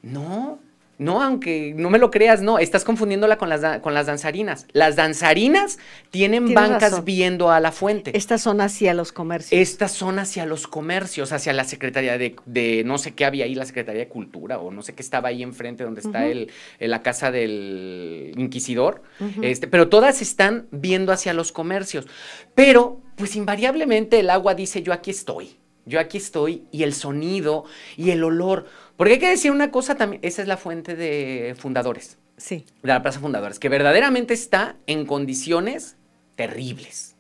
No, no, aunque no me lo creas, no, estás confundiéndola con las, con las danzarinas. Las danzarinas tienen bancas viendo a la fuente. Estas son hacia los comercios. Estas son hacia los comercios, hacia la Secretaría de, no sé qué había ahí, la Secretaría de Cultura, o no sé qué estaba ahí enfrente donde está el, la casa del inquisidor. este, pero todas están viendo hacia los comercios. Pero, pues invariablemente el agua dice, yo aquí estoy, yo aquí estoy, y el sonido y el olor. Porque hay que decir una cosa también, esa es la fuente de fundadores. Sí. De la Plaza Fundadores, que verdaderamente está en condiciones terribles.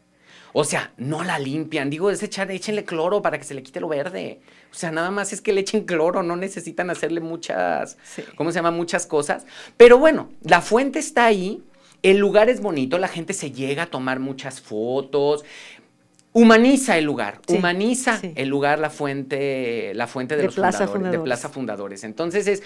O sea, no la limpian. Digo, es échenle cloro para que se le quite lo verde. O sea, nada más es que le echen cloro, no necesitan hacerle muchas, ¿cómo se llama? Muchas cosas. Pero bueno, la fuente está ahí, el lugar es bonito, la gente se llega a tomar muchas fotos humaniza el lugar, humaniza el lugar, la fuente, la fuente de, los plaza fundadores, de Plaza Fundadores. Entonces es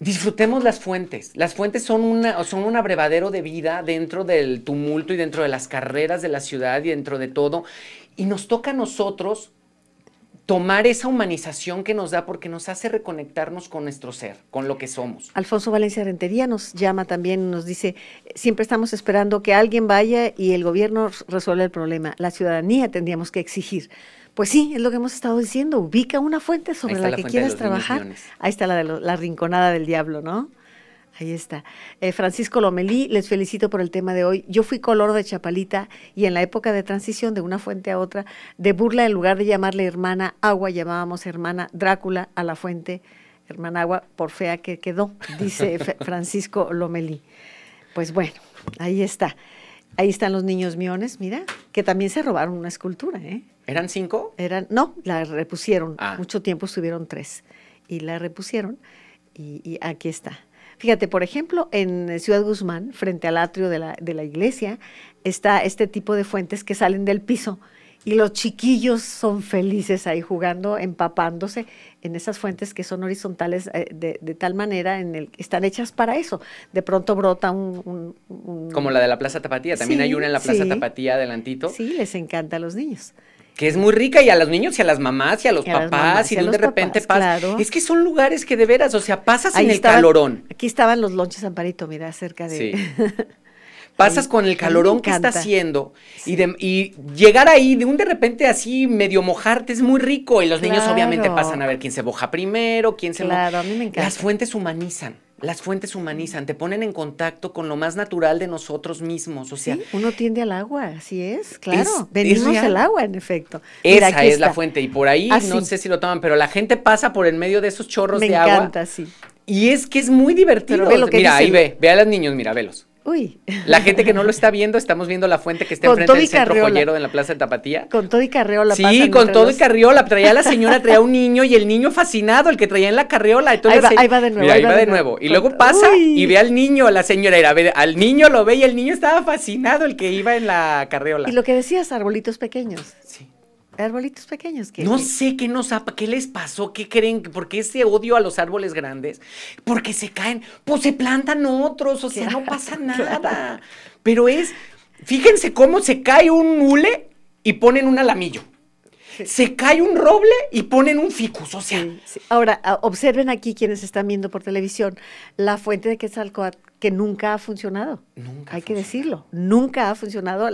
disfrutemos las fuentes. Las fuentes son, una, son un abrevadero de vida dentro del tumulto y dentro de las carreras de la ciudad y dentro de todo. Y nos toca a nosotros tomar esa humanización que nos da porque nos hace reconectarnos con nuestro ser, con lo que somos. Alfonso Valencia Rentería nos llama también, nos dice, siempre estamos esperando que alguien vaya y el gobierno resuelva el problema. La ciudadanía tendríamos que exigir. Pues sí, es lo que hemos estado diciendo, ubica una fuente sobre la, que quieras trabajar. Ahí está la de la rinconada del diablo, ¿no? Ahí está. Eh, Francisco Lomelí, les felicito por el tema de hoy. Yo fui color de chapalita y en la época de transición de una fuente a otra, de burla, en lugar de llamarle hermana agua, llamábamos hermana Drácula a la fuente, hermana agua, por fea que quedó, dice Francisco Lomelí. Pues bueno, ahí está. Ahí están los niños miones, mira, que también se robaron una escultura. ¿eh? ¿Eran cinco? Eran, no, la repusieron. Ah. Mucho tiempo estuvieron tres y la repusieron y aquí está. Fíjate, por ejemplo, en eh, Ciudad Guzmán, frente al atrio de la, de la iglesia, está este tipo de fuentes que salen del piso y los chiquillos son felices ahí jugando, empapándose en esas fuentes que son horizontales eh, de, tal manera en el están hechas para eso. De pronto brota un, como la de la Plaza Tapatía, también hay una en la Plaza Tapatía adelantito. Sí, les encanta a los niños que es muy rica y a los niños y a las mamás y a los papás y, de, de repente pasas. Es que son lugares que de veras, o sea, pasas en el calorón. Aquí estaban los lonches Amparito, mira, cerca de... Sí. pasas con el calorón que está haciendo y, llegar ahí de un de repente así medio mojarte es muy rico y los niños obviamente pasan a ver quién se boja primero, quién se... Claro, a mí me encanta. Las fuentes humanizan las fuentes humanizan, te ponen en contacto con lo más natural de nosotros mismos. O sea, uno tiende al agua, así es, claro. venimos al agua, en efecto. esa es la fuente, y por ahí ah, no sé si lo toman, pero la gente pasa por en medio de esos chorros de agua. Me encanta, sí. Y es que es muy divertido. lo que Mira, ahí ve, ve a los niños, mira, velos. Uy. La gente que no lo está viendo, estamos viendo la fuente que está enfrente del centro joyero en la Plaza de Tapatía. Con todo y carriola. Sí, con todo y carriola. Traía la señora, traía un niño y el niño fascinado, el que traía en la carriola. ahí, va, de nuevo. ahí va, de nuevo. Y luego pasa y ve al niño, la señora. Era, al niño lo ve y el niño estaba fascinado, el que iba en la carriola. Y lo que decías, arbolitos pequeños. Sí. Arbolitos pequeños. que No sé qué nos qué les pasó, qué creen, porque qué ese odio a los árboles grandes, porque se caen, pues se plantan otros, o sea, no pasa nada. Pero es, fíjense cómo se cae un mule y ponen un alamillo. Se cae un roble y ponen un ficus, o sea. Ahora, observen aquí quienes están viendo por televisión, la fuente de Quetzalcoatl que nunca ha funcionado. Nunca. Hay que decirlo, nunca ha funcionado.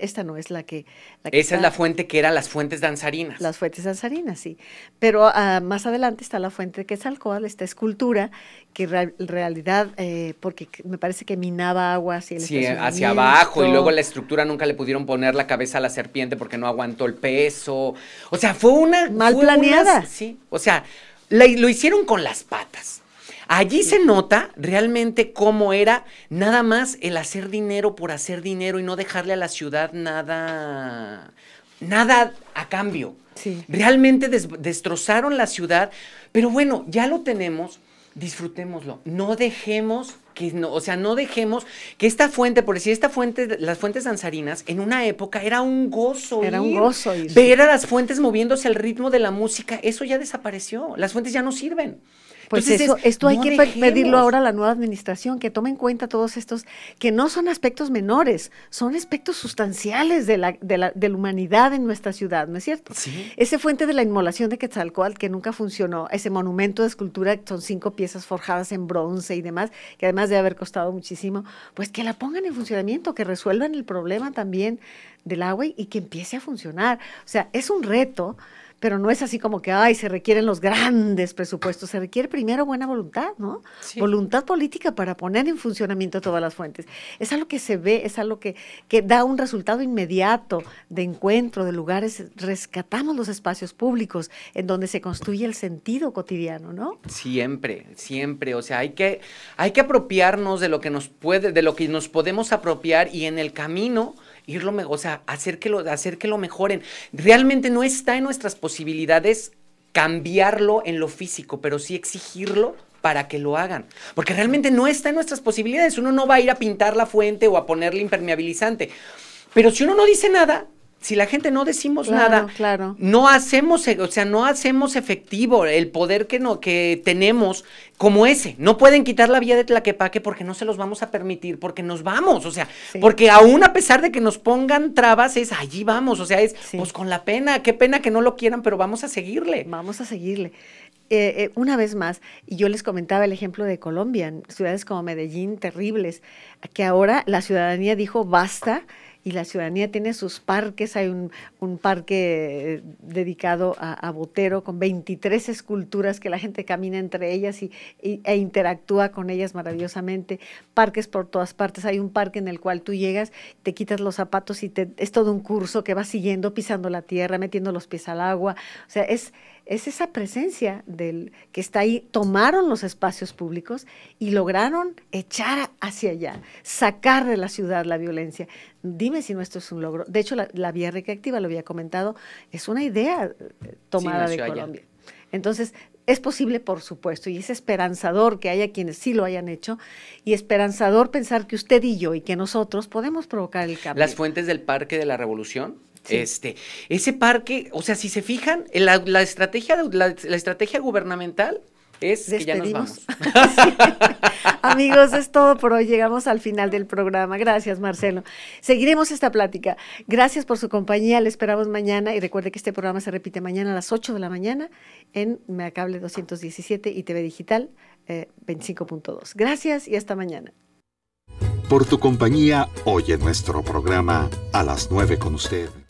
esta no es la que... Esa es la fuente que eran las fuentes danzarinas. Las fuentes danzarinas, sí. Pero ah, más adelante está la fuente que es alcohol, esta escultura, que en realidad, eh, porque me parece que minaba agua hacia el Sí, hacia abajo, y luego la estructura nunca le pudieron poner la cabeza a la serpiente porque no aguantó el peso. O sea, fue una... Mal planeada. sí, o sea, lo hicieron con las patas Allí se nota realmente cómo era nada más el hacer dinero por hacer dinero y no dejarle a la ciudad nada, nada a cambio. Sí. Realmente destrozaron la ciudad, pero bueno, ya lo tenemos, disfrutémoslo. No dejemos que no, o sea, no dejemos que esta fuente, por decir, esta fuente, las fuentes danzarinas, en una época era un gozo. Era un gozo. Ver a las fuentes moviéndose al ritmo de la música, eso ya desapareció. Las fuentes ya no sirven. Pues eso, esto hay que pedirlo ahora a la nueva administración, que tome en cuenta todos estos, que no son aspectos menores, son aspectos sustanciales de la, de humanidad en nuestra ciudad, ¿no es cierto? Sí. Ese fuente de la inmolación de Quetzalcoatl que nunca funcionó, ese monumento de escultura, son cinco piezas forjadas en bronce y demás, que además de haber costado muchísimo, pues que la pongan en funcionamiento, que resuelvan el problema también del agua y que empiece a funcionar. O sea, es un reto pero no es así como que, ay, se requieren los grandes presupuestos, se requiere primero buena voluntad, ¿no? Voluntad política para poner en funcionamiento todas las fuentes. Es algo que se ve, es algo que, que da un resultado inmediato de encuentro, de lugares, rescatamos los espacios públicos en donde se construye el sentido cotidiano, ¿no? Siempre, siempre, o sea, hay que, hay que apropiarnos de lo que nos puede, de lo que nos podemos apropiar y en el camino irlo, o sea, hacer que, lo, hacer que lo mejoren. Realmente no está en nuestras posibilidades cambiarlo en lo físico, pero sí exigirlo para que lo hagan. Porque realmente no está en nuestras posibilidades. Uno no va a ir a pintar la fuente o a ponerle impermeabilizante. Pero si uno no dice nada, si la gente no decimos nada, claro. no hacemos, e, o sea, no hacemos efectivo el poder que, no, que tenemos como ese. No pueden quitar la vía de Tlaquepaque porque no se los vamos a permitir, porque nos vamos, o sea, porque aún a pesar de que nos pongan trabas, es allí vamos, o sea, es pues con la pena, qué pena que no lo quieran, pero vamos a seguirle. Vamos a seguirle. Eh, eh, una vez más, y yo les comentaba el ejemplo de Colombia, ciudades como Medellín, terribles, que ahora la ciudadanía dijo basta y la ciudadanía tiene sus parques. Hay un, parque eh, dedicado a, Botero con 23 esculturas que la gente camina entre ellas y, e interactúa con ellas maravillosamente. Parques por todas partes. Hay un parque en el cual tú llegas, te quitas los zapatos y te, es todo un curso que vas siguiendo, pisando la tierra, metiendo los pies al agua. O sea, es es esa presencia del que está ahí, tomaron los espacios públicos y lograron echar hacia allá, sacar de la ciudad la violencia. Dime si no esto es un logro. De hecho, la, vía recreativa, lo había comentado, es una idea eh, tomada de Colombia. Entonces, es posible, por supuesto, y es esperanzador que haya quienes sí lo hayan hecho, y esperanzador pensar que usted y yo y que nosotros podemos provocar el cambio. ¿Las fuentes del Parque de la Revolución? Este, ese parque, o sea, si se fijan, la, la estrategia, la, la estrategia gubernamental es Despedimos. Que ya nos vamos. Amigos, es todo por hoy. Llegamos al final del programa. Gracias, Marcelo. Seguiremos esta plática. Gracias por su compañía. Le esperamos mañana y recuerde que este programa se repite mañana a las 8 de la mañana en Meacable 217 y TV Digital 25.2. Eh, Gracias y hasta mañana. Por tu compañía, hoy en nuestro programa a las 9 con usted.